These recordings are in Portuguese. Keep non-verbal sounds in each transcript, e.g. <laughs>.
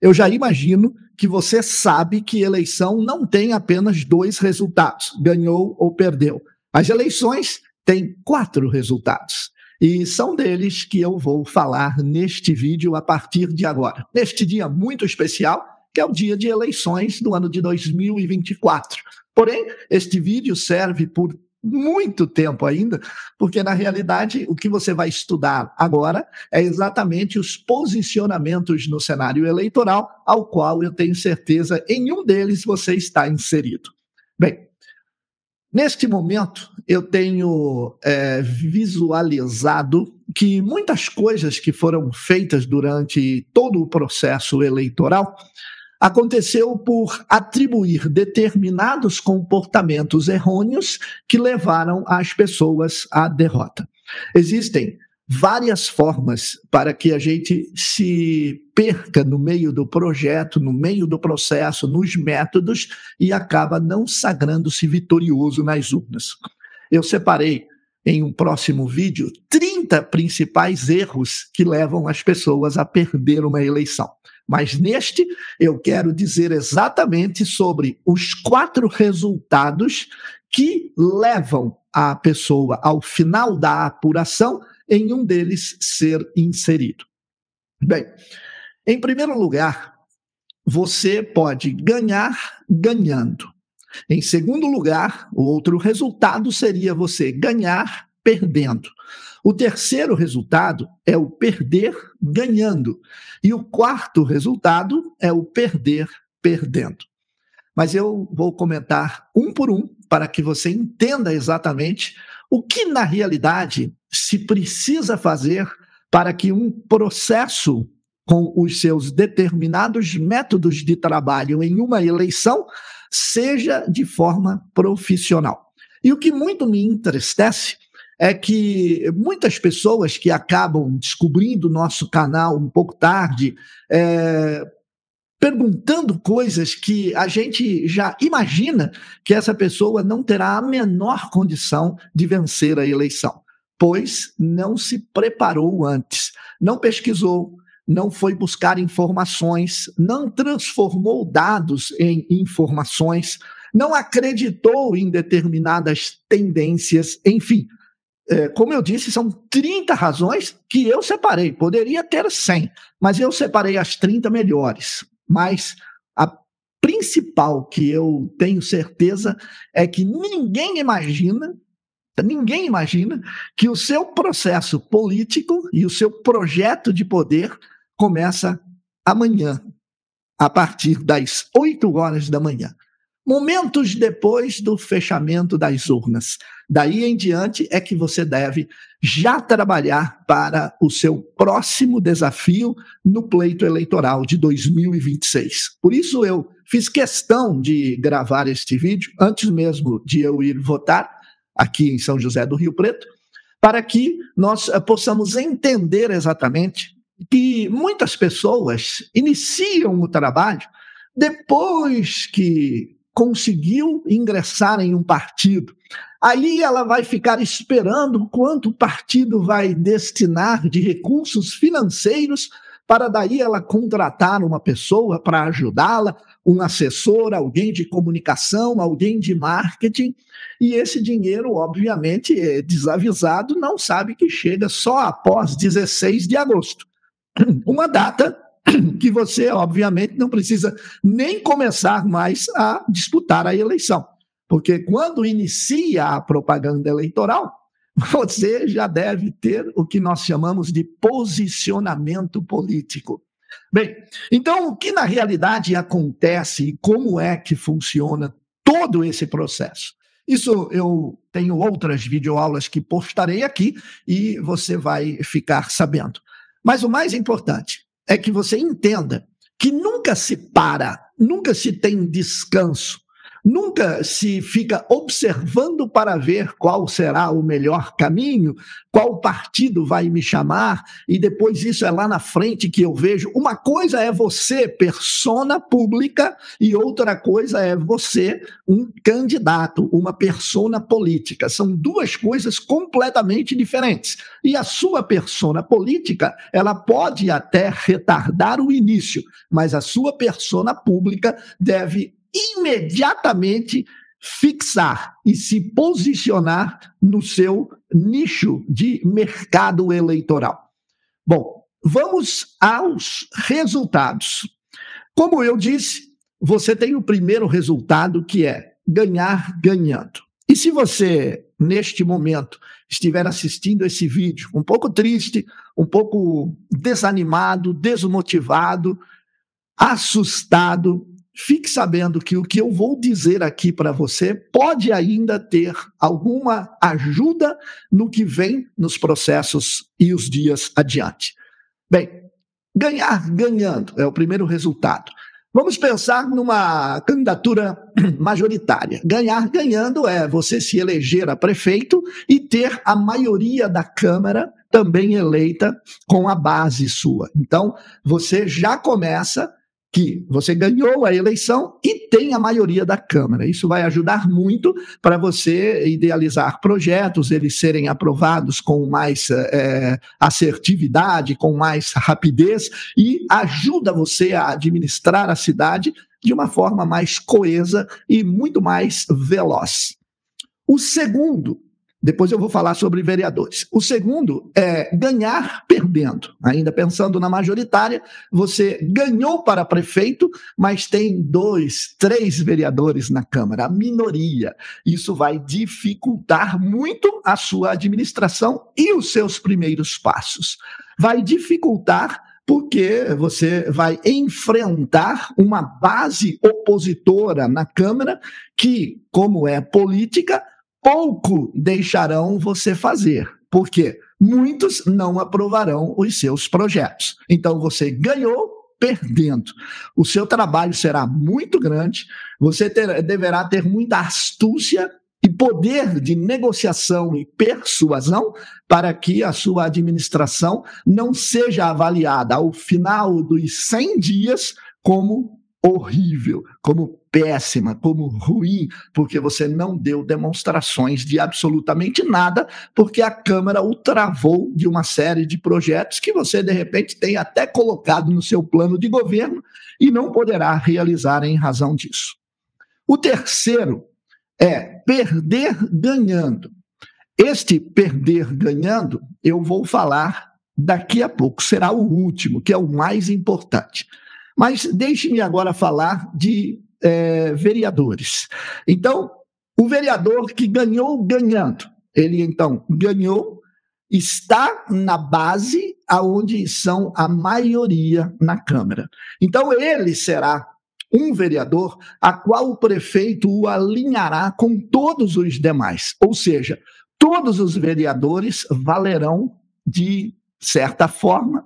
eu já imagino que você sabe que eleição não tem apenas dois resultados, ganhou ou perdeu. As eleições têm quatro resultados. E são deles que eu vou falar neste vídeo a partir de agora. Neste dia muito especial, que é o dia de eleições do ano de 2024. Porém, este vídeo serve por muito tempo ainda, porque na realidade o que você vai estudar agora é exatamente os posicionamentos no cenário eleitoral, ao qual eu tenho certeza em um deles você está inserido. Bem, neste momento eu tenho é, visualizado que muitas coisas que foram feitas durante todo o processo eleitoral aconteceu por atribuir determinados comportamentos errôneos que levaram as pessoas à derrota. Existem várias formas para que a gente se perca no meio do projeto, no meio do processo, nos métodos e acaba não sagrando-se vitorioso nas urnas. Eu separei em um próximo vídeo 30 principais erros que levam as pessoas a perder uma eleição. Mas neste, eu quero dizer exatamente sobre os quatro resultados que levam a pessoa ao final da apuração em um deles ser inserido. Bem, em primeiro lugar, você pode ganhar ganhando. Em segundo lugar, o outro resultado seria você ganhar perdendo. O terceiro resultado é o perder ganhando. E o quarto resultado é o perder perdendo. Mas eu vou comentar um por um para que você entenda exatamente o que, na realidade, se precisa fazer para que um processo com os seus determinados métodos de trabalho em uma eleição seja de forma profissional. E o que muito me entristece é que muitas pessoas que acabam descobrindo o nosso canal um pouco tarde, é, perguntando coisas que a gente já imagina que essa pessoa não terá a menor condição de vencer a eleição, pois não se preparou antes, não pesquisou, não foi buscar informações, não transformou dados em informações, não acreditou em determinadas tendências, enfim, é, como eu disse, são 30 razões que eu separei. Poderia ter 100, mas eu separei as 30 melhores. Mas a principal que eu tenho certeza é que ninguém imagina, ninguém imagina que o seu processo político e o seu projeto de poder começa amanhã, a partir das 8 horas da manhã momentos depois do fechamento das urnas. Daí em diante é que você deve já trabalhar para o seu próximo desafio no pleito eleitoral de 2026. Por isso eu fiz questão de gravar este vídeo antes mesmo de eu ir votar aqui em São José do Rio Preto, para que nós eh, possamos entender exatamente que muitas pessoas iniciam o trabalho depois que conseguiu ingressar em um partido. Ali ela vai ficar esperando quanto o partido vai destinar de recursos financeiros para daí ela contratar uma pessoa para ajudá-la, um assessor, alguém de comunicação, alguém de marketing, e esse dinheiro, obviamente, é desavisado, não sabe que chega só após 16 de agosto. Uma data <coughs> que você, obviamente, não precisa nem começar mais a disputar a eleição. Porque quando inicia a propaganda eleitoral, <laughs> você já deve ter o que nós chamamos de posicionamento político. Bem, então o que na realidade acontece e como é que funciona todo esse processo? Isso eu tenho outras videoaulas que postarei aqui e você vai ficar sabendo. Mas o mais importante, é que você entenda que nunca se para, nunca se tem descanso. Nunca se fica observando para ver qual será o melhor caminho, qual partido vai me chamar, e depois isso é lá na frente que eu vejo. Uma coisa é você, persona pública, e outra coisa é você, um candidato, uma persona política. São duas coisas completamente diferentes. E a sua persona política, ela pode até retardar o início, mas a sua persona pública deve imediatamente fixar e se posicionar no seu nicho de mercado eleitoral. Bom, vamos aos resultados. Como eu disse, você tem o primeiro resultado que é ganhar ganhando. E se você, neste momento, estiver assistindo esse vídeo um pouco triste, um pouco desanimado, desmotivado, assustado, fique sabendo que o que eu vou dizer aqui para você pode ainda ter alguma ajuda no que vem nos processos e os dias adiante. Bem, ganhar ganhando é o primeiro resultado. Vamos pensar numa candidatura <clears throat> majoritária. Ganhar ganhando é você se eleger a prefeito e ter a maioria da Câmara também eleita com a base sua. Então, você já começa que você ganhou a eleição e tem a maioria da Câmara. Isso vai ajudar muito para você idealizar projetos, eles serem aprovados com mais é, assertividade, com mais rapidez e ajuda você a administrar a cidade de uma forma mais coesa e muito mais veloz. O segundo depois eu vou falar sobre vereadores. O segundo é ganhar perdendo. Ainda pensando na majoritária, você ganhou para prefeito, mas tem dois, três vereadores na Câmara, a minoria. Isso vai dificultar muito a sua administração e os seus primeiros passos. Vai dificultar porque você vai enfrentar uma base opositora na Câmara que, como é política, pouco deixarão você fazer. porque Muitos não aprovarão os seus projetos. Então você ganhou perdendo. O seu trabalho será muito grande, você ter, deverá ter muita astúcia e poder de negociação e persuasão para que a sua administração não seja avaliada ao final dos 100 dias como horrível, como péssima, como ruim, porque você não deu demonstrações de absolutamente nada, porque a Câmara o travou de uma série de projetos que você, de repente, tem até colocado no seu plano de governo e não poderá realizar em razão disso. O terceiro é perder ganhando. Este perder ganhando, eu vou falar daqui a pouco, será o último, que é o mais importante. Mas deixe-me agora falar de é, vereadores. Então, o vereador que ganhou ganhando, ele então ganhou, está na base aonde são a maioria na Câmara. Então, ele será um vereador a qual o prefeito o alinhará com todos os demais. Ou seja, todos os vereadores valerão de certa forma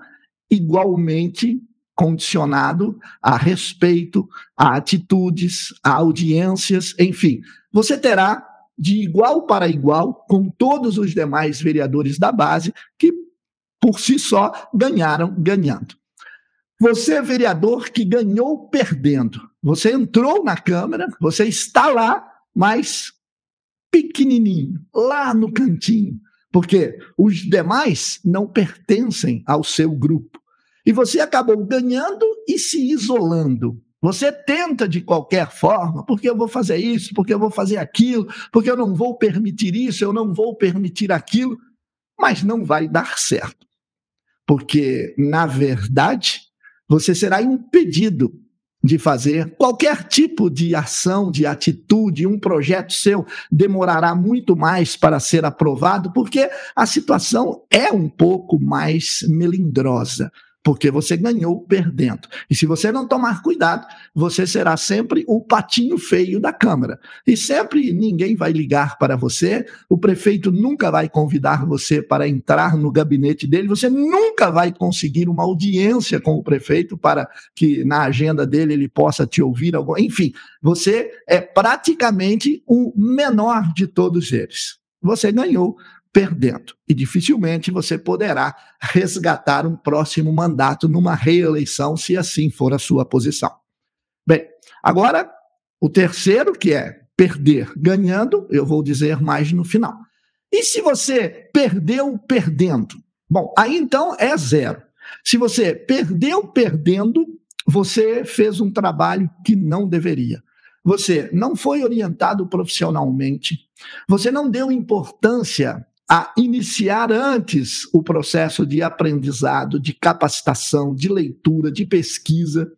igualmente condicionado a respeito, a atitudes, a audiências, enfim. Você terá de igual para igual com todos os demais vereadores da base que por si só ganharam ganhando. Você é vereador que ganhou perdendo. Você entrou na Câmara, você está lá, mas pequenininho, lá no cantinho, porque os demais não pertencem ao seu grupo. E você acabou ganhando e se isolando. Você tenta de qualquer forma, porque eu vou fazer isso, porque eu vou fazer aquilo, porque eu não vou permitir isso, eu não vou permitir aquilo, mas não vai dar certo. Porque, na verdade, você será impedido de fazer qualquer tipo de ação, de atitude, um projeto seu demorará muito mais para ser aprovado, porque a situação é um pouco mais melindrosa porque você ganhou perdendo. E se você não tomar cuidado, você será sempre o patinho feio da Câmara. E sempre ninguém vai ligar para você, o prefeito nunca vai convidar você para entrar no gabinete dele, você nunca vai conseguir uma audiência com o prefeito para que na agenda dele ele possa te ouvir. Algum... Enfim, você é praticamente o menor de todos eles. Você ganhou perdendo. E dificilmente você poderá resgatar um próximo mandato numa reeleição, se assim for a sua posição. Bem, agora, o terceiro, que é perder ganhando, eu vou dizer mais no final. E se você perdeu perdendo? Bom, aí então é zero. Se você perdeu perdendo, você fez um trabalho que não deveria. Você não foi orientado profissionalmente, você não deu importância a iniciar antes o processo de aprendizado, de capacitação, de leitura, de pesquisa.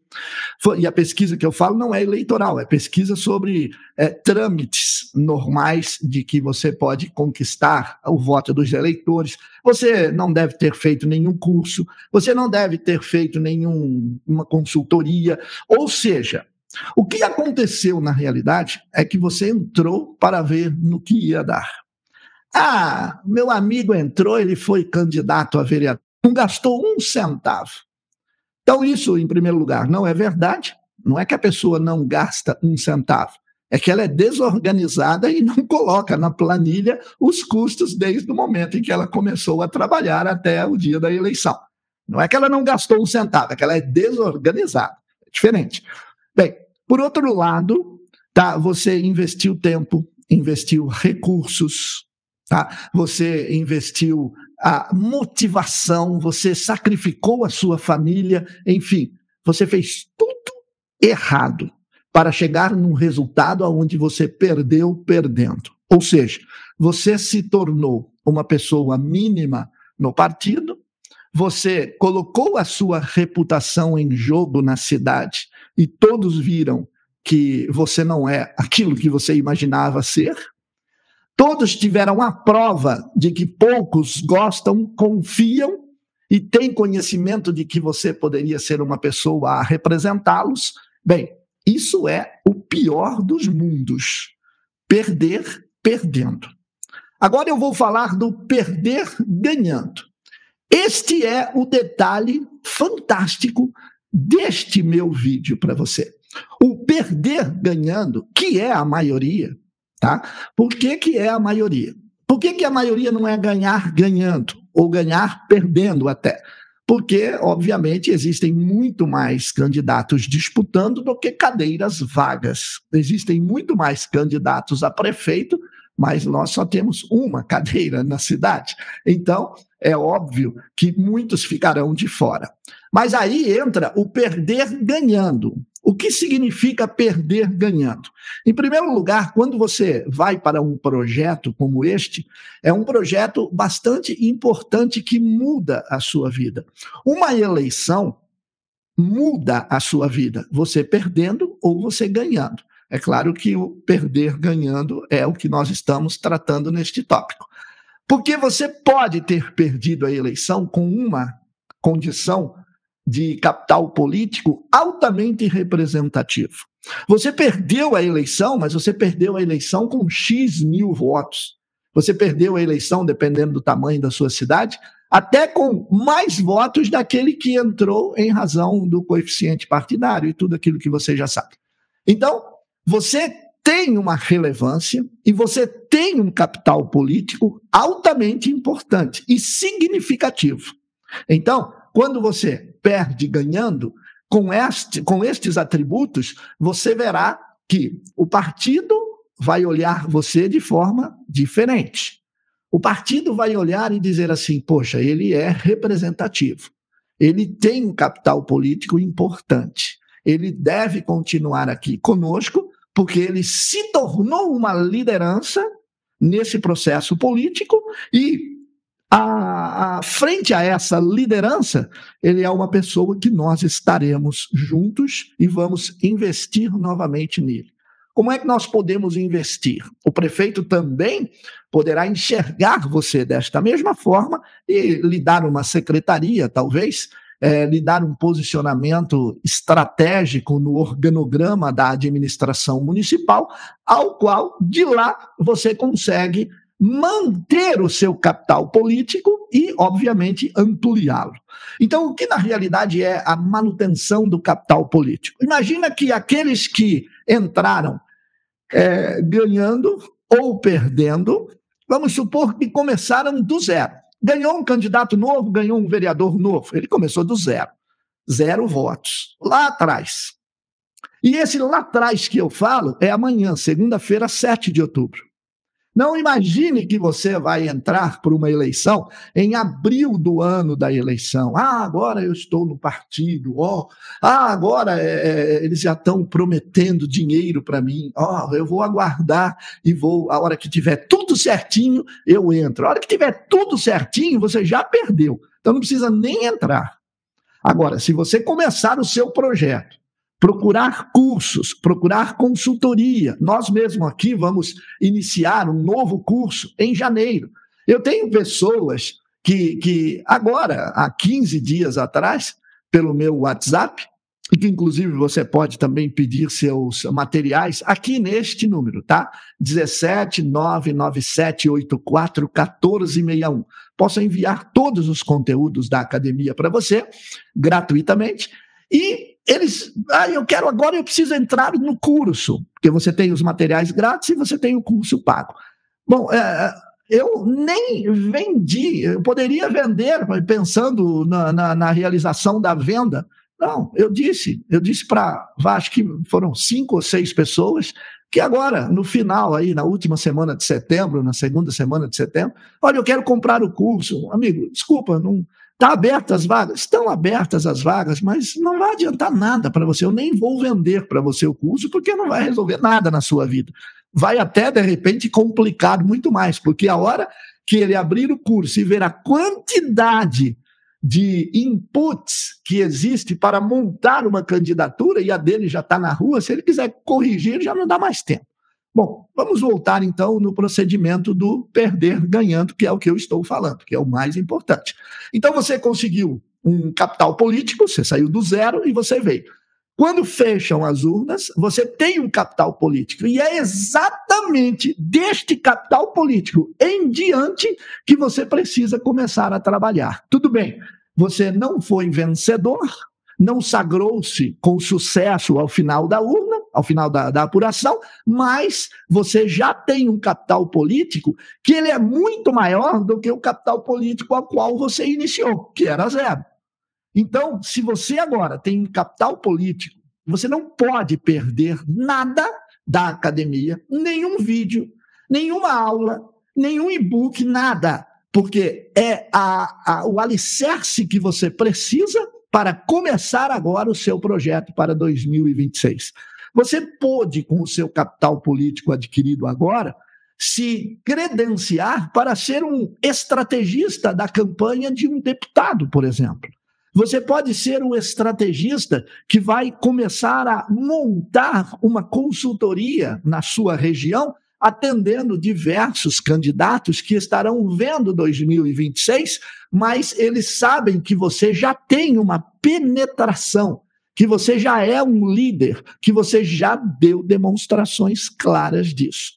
E a pesquisa que eu falo não é eleitoral, é pesquisa sobre é, trâmites normais de que você pode conquistar o voto dos eleitores. Você não deve ter feito nenhum curso, você não deve ter feito nenhuma consultoria. Ou seja, o que aconteceu na realidade é que você entrou para ver no que ia dar. Ah, meu amigo entrou, ele foi candidato a vereador, não gastou um centavo. Então, isso, em primeiro lugar, não é verdade. Não é que a pessoa não gasta um centavo, é que ela é desorganizada e não coloca na planilha os custos desde o momento em que ela começou a trabalhar até o dia da eleição. Não é que ela não gastou um centavo, é que ela é desorganizada. É diferente. Bem, por outro lado, tá, você investiu tempo, investiu recursos, Tá? Você investiu a motivação, você sacrificou a sua família, enfim, você fez tudo errado para chegar num resultado aonde você perdeu perdendo. Ou seja, você se tornou uma pessoa mínima no partido, você colocou a sua reputação em jogo na cidade e todos viram que você não é aquilo que você imaginava ser, Todos tiveram a prova de que poucos gostam, confiam e têm conhecimento de que você poderia ser uma pessoa a representá-los. Bem, isso é o pior dos mundos. Perder perdendo. Agora eu vou falar do perder ganhando. Este é o detalhe fantástico deste meu vídeo para você. O perder ganhando, que é a maioria, Tá? Por que, que é a maioria? Por que, que a maioria não é ganhar ganhando ou ganhar perdendo até? Porque, obviamente, existem muito mais candidatos disputando do que cadeiras vagas. Existem muito mais candidatos a prefeito, mas nós só temos uma cadeira na cidade. Então, é óbvio que muitos ficarão de fora. Mas aí entra o perder ganhando. O que significa perder ganhando? Em primeiro lugar, quando você vai para um projeto como este, é um projeto bastante importante que muda a sua vida. Uma eleição muda a sua vida, você perdendo ou você ganhando. É claro que o perder ganhando é o que nós estamos tratando neste tópico. Porque você pode ter perdido a eleição com uma condição de capital político altamente representativo. Você perdeu a eleição, mas você perdeu a eleição com X mil votos. Você perdeu a eleição, dependendo do tamanho da sua cidade, até com mais votos daquele que entrou em razão do coeficiente partidário e tudo aquilo que você já sabe. Então, você tem uma relevância e você tem um capital político altamente importante e significativo. Então, quando você perde ganhando, com, este, com estes atributos, você verá que o partido vai olhar você de forma diferente. O partido vai olhar e dizer assim: poxa, ele é representativo, ele tem um capital político importante, ele deve continuar aqui conosco, porque ele se tornou uma liderança nesse processo político e a, frente a essa liderança, ele é uma pessoa que nós estaremos juntos e vamos investir novamente nele. Como é que nós podemos investir? O prefeito também poderá enxergar você desta mesma forma e lhe dar uma secretaria, talvez, é, lhe dar um posicionamento estratégico no organograma da administração municipal, ao qual de lá você consegue manter o seu capital político e, obviamente, ampliá-lo. Então, o que na realidade é a manutenção do capital político? Imagina que aqueles que entraram é, ganhando ou perdendo, vamos supor que começaram do zero. Ganhou um candidato novo, ganhou um vereador novo. Ele começou do zero. Zero votos. Lá atrás. E esse lá atrás que eu falo é amanhã, segunda-feira, 7 de outubro. Não imagine que você vai entrar para uma eleição em abril do ano da eleição. Ah, agora eu estou no partido. Oh, ah, agora é, é, eles já estão prometendo dinheiro para mim. Oh, eu vou aguardar e vou, a hora que tiver tudo certinho, eu entro. A hora que tiver tudo certinho, você já perdeu. Então não precisa nem entrar. Agora, se você começar o seu projeto procurar cursos, procurar consultoria. Nós mesmo aqui vamos iniciar um novo curso em janeiro. Eu tenho pessoas que, que agora, há 15 dias atrás, pelo meu WhatsApp, e que inclusive você pode também pedir seus materiais aqui neste número, tá? 17997841461. Posso enviar todos os conteúdos da academia para você gratuitamente e eles, ah, eu quero agora, eu preciso entrar no curso, porque você tem os materiais grátis e você tem o curso pago. Bom, é, é eu nem vendi, eu poderia vender pensando na, na, na realização da venda. Não, eu disse, eu disse para, acho que foram cinco ou seis pessoas, que agora, no final aí, na última semana de setembro, na segunda semana de setembro, olha, eu quero comprar o curso. Amigo, desculpa, não, Está abertas as vagas? Estão abertas as vagas, mas não vai adiantar nada para você. Eu nem vou vender para você o curso, porque não vai resolver nada na sua vida. Vai até, de repente, complicar muito mais, porque a hora que ele abrir o curso e ver a quantidade de inputs que existe para montar uma candidatura, e a dele já está na rua, se ele quiser corrigir, já não dá mais tempo. Bom, vamos voltar então no procedimento do perder ganhando, que é o que eu estou falando, que é o mais importante. Então você conseguiu um capital político, você saiu do zero e você veio. Quando fecham as urnas, você tem um capital político. E é exatamente deste capital político em diante que você precisa começar a trabalhar. Tudo bem, você não foi vencedor, não sagrou-se com sucesso ao final da urna, ao final da, da, apuração, mas você já tem um capital político que ele é muito maior do que o capital político ao qual você iniciou, que era zero. Então, se você agora tem um capital político, você não pode perder nada da academia, nenhum vídeo, nenhuma aula, nenhum e-book, nada, porque é a, a, o alicerce que você precisa para começar agora o seu projeto para 2026. Você pode com o seu capital político adquirido agora, se credenciar para ser um estrategista da campanha de um deputado, por exemplo. Você pode ser um estrategista que vai começar a montar uma consultoria na sua região atendendo diversos candidatos que estarão vendo 2026, mas eles sabem que você já tem uma penetração, que você já é um líder, que você já deu demonstrações claras disso.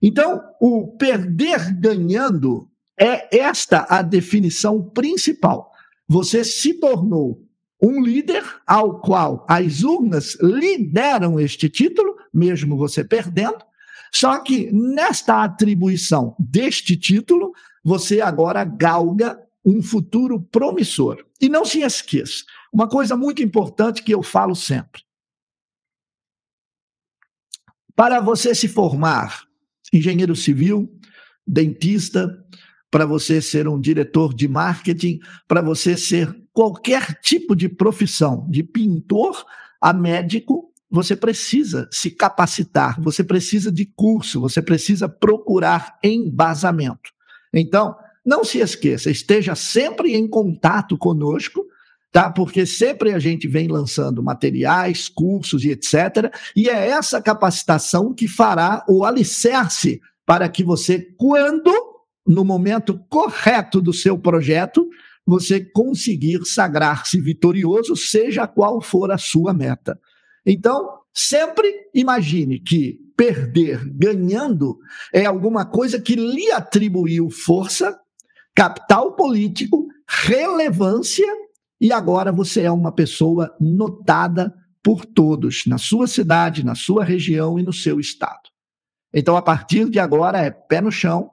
Então, o perder ganhando é esta a definição principal. Você se tornou um líder ao qual as urnas lhe deram este título, mesmo você perdendo, só que nesta atribuição deste título, você agora galga um futuro promissor. E não se esqueça, uma coisa muito importante que eu falo sempre. Para você se formar engenheiro civil, dentista, para você ser um diretor de marketing, para você ser qualquer tipo de profissão, de pintor a médico, você precisa se capacitar, você precisa de curso, você precisa procurar embasamento. Então, não se esqueça, esteja sempre em contato conosco, tá? Porque sempre a gente vem lançando materiais, cursos e etc. E é essa capacitação que fará o alicerce para que você, quando, no momento correto do seu projeto, você conseguir sagrar-se vitorioso, seja qual for a sua meta. Então, sempre imagine que perder ganhando é alguma coisa que lhe atribuiu força, capital político, relevância, e agora você é uma pessoa notada por todos, na sua cidade, na sua região e no seu estado. Então, a partir de agora é pé no chão,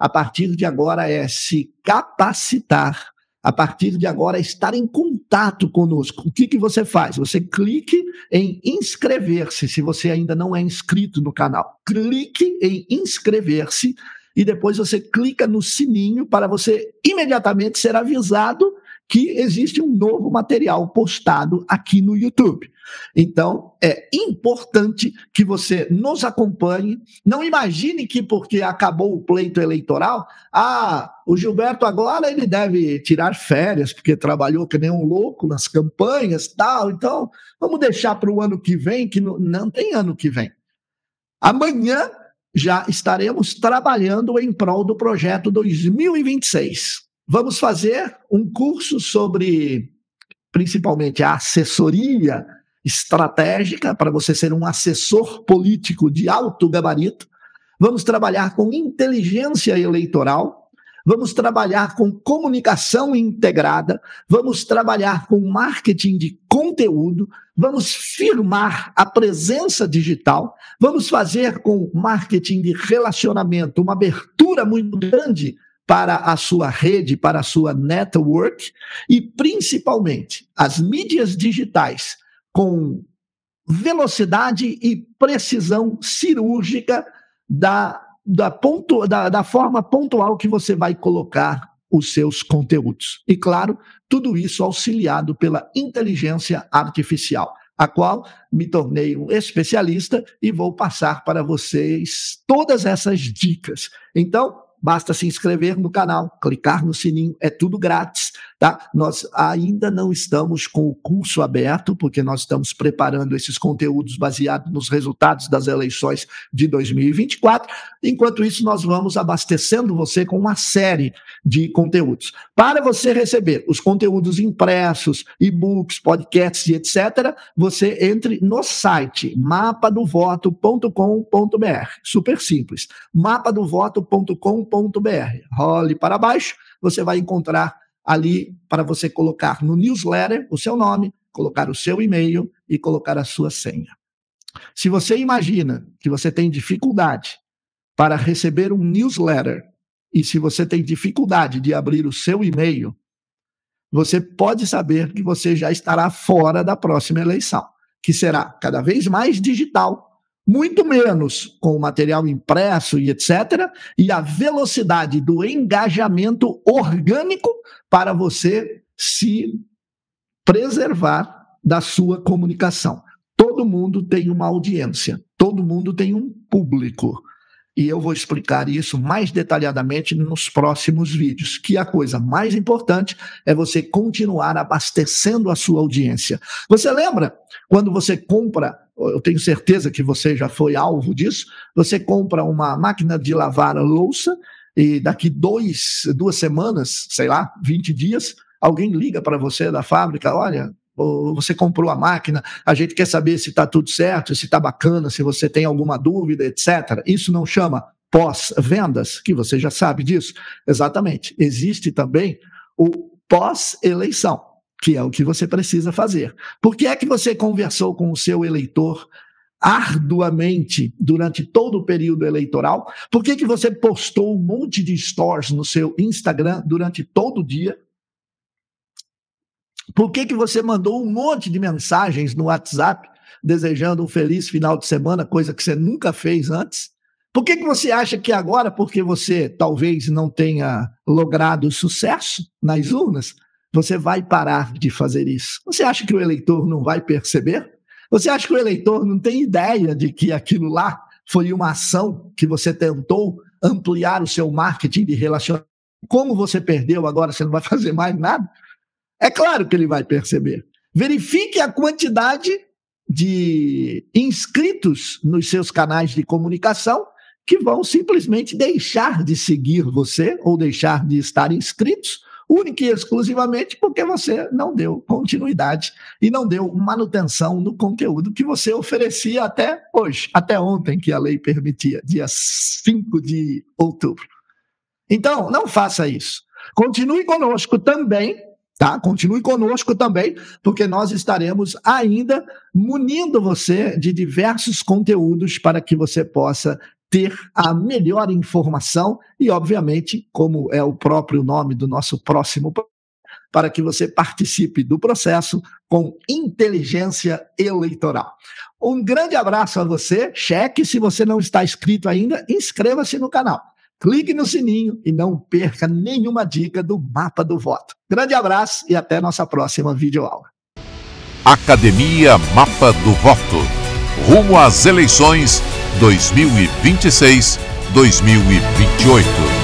a partir de agora é se capacitar a partir de agora, estar em contato conosco. O que, que você faz? Você clique em inscrever-se, se você ainda não é inscrito no canal. Clique em inscrever-se e depois você clica no sininho para você imediatamente ser avisado que existe um novo material postado aqui no YouTube. Então, é importante que você nos acompanhe. Não imagine que porque acabou o pleito eleitoral, ah, o Gilberto agora ele deve tirar férias porque trabalhou que nem um louco nas campanhas, tal. Então, vamos deixar para o ano que vem, que não, não tem ano que vem. Amanhã já estaremos trabalhando em prol do projeto 2026. Vamos fazer um curso sobre, principalmente, a assessoria estratégica, para você ser um assessor político de alto gabarito. Vamos trabalhar com inteligência eleitoral. Vamos trabalhar com comunicação integrada, vamos trabalhar com marketing de conteúdo, vamos firmar a presença digital, vamos fazer com marketing de relacionamento uma abertura muito grande para a sua rede, para a sua network e principalmente as mídias digitais com velocidade e precisão cirúrgica da, da, ponto, da, da forma pontual que você vai colocar os seus conteúdos. E claro, tudo isso auxiliado pela inteligência artificial, a qual me tornei um especialista e vou passar para vocês todas essas dicas. Então, Basta se inscrever no canal, clicar no sininho, é tudo grátis. Tá? Nós ainda não estamos com o curso aberto, porque nós estamos preparando esses conteúdos baseados nos resultados das eleições de 2024. Enquanto isso, nós vamos abastecendo você com uma série de conteúdos. Para você receber os conteúdos impressos, e-books, podcasts e etc., você entre no site mapadovoto.com.br. Super simples. mapadovoto.com.br. Role para baixo, você vai encontrar ali para você colocar no newsletter o seu nome, colocar o seu e-mail e colocar a sua senha. Se você imagina que você tem dificuldade para receber um newsletter e se você tem dificuldade de abrir o seu e-mail, você pode saber que você já estará fora da próxima eleição, que será cada vez mais digital muito menos com o material impresso e etc., e a velocidade do engajamento orgânico para você se preservar da sua comunicação. Todo mundo tem uma audiência, todo mundo tem um público. E eu vou explicar isso mais detalhadamente nos próximos vídeos. Que a coisa mais importante é você continuar abastecendo a sua audiência. Você lembra quando você compra? Eu tenho certeza que você já foi alvo disso. Você compra uma máquina de lavar louça e daqui dois, duas semanas, sei lá, 20 dias, alguém liga para você da fábrica: olha, você comprou a máquina, a gente quer saber se está tudo certo, se está bacana, se você tem alguma dúvida, etc. Isso não chama pós-vendas, que você já sabe disso. Exatamente. Existe também o pós-eleição, que é o que você precisa fazer. Por que é que você conversou com o seu eleitor arduamente durante todo o período eleitoral? Por que, é que você postou um monte de stories no seu Instagram durante todo o dia? Por que, que você mandou um monte de mensagens no WhatsApp desejando um feliz final de semana, coisa que você nunca fez antes? Por que, que você acha que agora, porque você talvez não tenha logrado sucesso nas urnas, você vai parar de fazer isso? Você acha que o eleitor não vai perceber? Você acha que o eleitor não tem ideia de que aquilo lá foi uma ação que você tentou ampliar o seu marketing de relacionamento? Como você perdeu agora, você não vai <laughs> fazer mais nada? É claro que ele vai perceber. Verifique a quantidade de inscritos nos seus canais de comunicação que vão simplesmente deixar de seguir você ou deixar de estar inscritos, única e exclusivamente porque você não deu continuidade e não deu manutenção no conteúdo que você oferecia até hoje, até ontem que a lei permitia, dia 5 de outubro. Então, não faça isso. Continue conosco também Tá? Continue conosco também, porque nós estaremos ainda munindo você de diversos conteúdos para que você possa ter a melhor informação e, obviamente, como é o próprio nome do nosso próximo para que você participe do processo com inteligência eleitoral. Um grande abraço a você, cheque se você não está inscrito ainda, inscreva-se no canal clique no sininho e não perca nenhuma dica do mapa do voto. Grande abraço e até nossa próxima videoaula. Academia Mapa do Voto. Rumo às eleições 2026-2028.